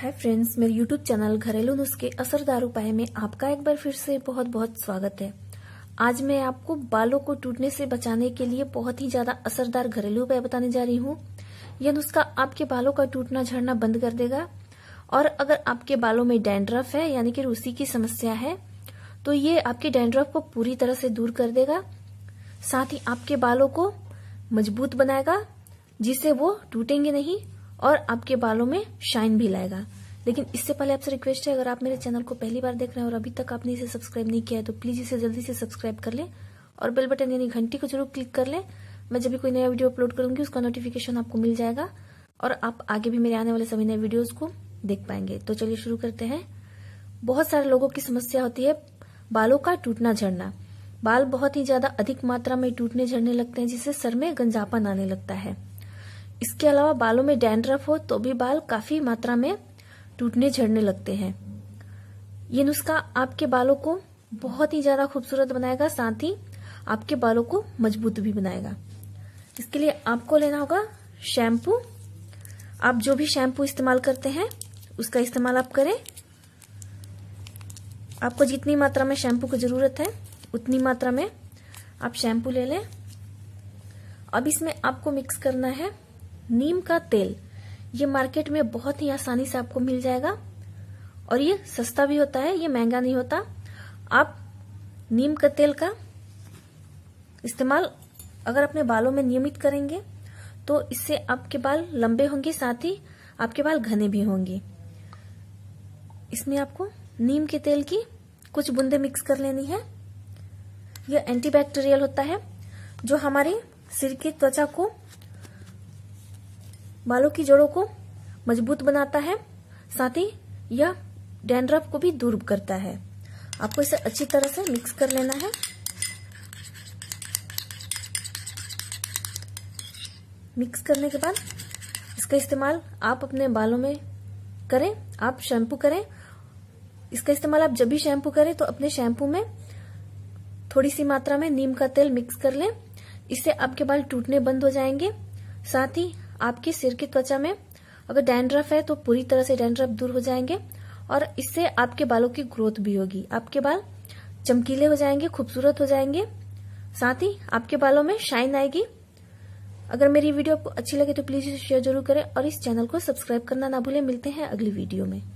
हाय friends मेरे YouTube channel घरेलू नुस्खे असरदार उपाय में आपका एक बार फिर से बहुत बहुत स्वागत है आज मैं आपको बालों को टूटने से बचाने के लिए बहुत ही ज्यादा असरदार घरेलू उपाय बताने जा रही हूँ यह नुस्खा आपके बालों का टूटना झड़ना बंद कर देगा और अगर आपके बालों में डैंड्रफ है यानी कि रूसी की समस्या है तो ये आपके डैंड्रफ को पूरी तरह से दूर कर देगा साथ ही आपके बालों को मजबूत बनाएगा जिससे वो टूटेंगे नहीं और आपके बालों में शाइन भी लाएगा लेकिन इससे पहले आपसे रिक्वेस्ट है अगर आप मेरे चैनल को पहली बार देख रहे हैं और अभी तक आपने इसे सब्सक्राइब नहीं किया है तो प्लीज इसे जल्दी से सब्सक्राइब कर लें और बेल बटन यानी घंटी को जरूर क्लिक कर लें मैं जब भी कोई नया वीडियो अपलोड करूंगी उसका नोटिफिकेशन आपको मिल जाएगा और आप आगे भी मेरे आने वाले सभी नए वीडियोज को देख पाएंगे तो चलिए शुरू करते हैं बहुत सारे लोगों की समस्या होती है बालों का टूटना झड़ना बाल बहुत ही ज्यादा अधिक मात्रा में टूटने झड़ने लगते हैं जिससे सर में गंजापन आने लगता है इसके अलावा बालों में डैंड्रफ हो तो भी बाल काफी मात्रा में टूटने झड़ने लगते हैं ये नुस्खा आपके बालों को बहुत ही ज्यादा खूबसूरत बनाएगा साथ ही आपके बालों को मजबूत भी बनाएगा इसके लिए आपको लेना होगा शैम्पू आप जो भी शैम्पू इस्तेमाल करते हैं उसका इस्तेमाल आप करें आपको जितनी मात्रा में शैम्पू की ज़रूरत है उतनी मात्रा में आप शैम्पू ले लें अब इसमें आपको मिक्स करना है नीम का तेल ये मार्केट में बहुत ही आसानी से आपको मिल जाएगा और ये सस्ता भी होता है ये महंगा नहीं होता आप नीम का तेल का इस्तेमाल अगर अपने बालों में नियमित करेंगे तो इससे आपके बाल लंबे होंगे साथ ही आपके बाल घने भी होंगे इसमें आपको नीम के तेल की कुछ बूंदे मिक्स कर लेनी है यह एंटीबैक्टीरियल होता है जो हमारे सिर की त्वचा को बालों की जड़ों को मजबूत बनाता है साथ ही यह डैंड्रफ को भी दूर करता है आपको इसे अच्छी तरह से मिक्स कर लेना है मिक्स करने के बाद इसका इस्तेमाल आप अपने बालों में करें आप शैम्पू करें इसका इस्तेमाल आप जब भी शैम्पू करें तो अपने शैम्पू में थोड़ी सी मात्रा में नीम का तेल मिक्स कर लें इससे आपके बाल टूटने बंद हो जाएंगे साथ ही आपकी सिर की त्वचा में अगर डैंड्रफ है तो पूरी तरह से डैंड्रफ दूर हो जाएंगे और इससे आपके बालों की ग्रोथ भी होगी आपके बाल चमकीले हो जाएंगे खूबसूरत हो जाएंगे साथ ही आपके बालों में शाइन आएगी अगर मेरी वीडियो आपको अच्छी लगे तो प्लीज इसे शेयर जरूर करें और इस चैनल को सब्सक्राइब करना ना भूलें मिलते हैं अगली वीडियो में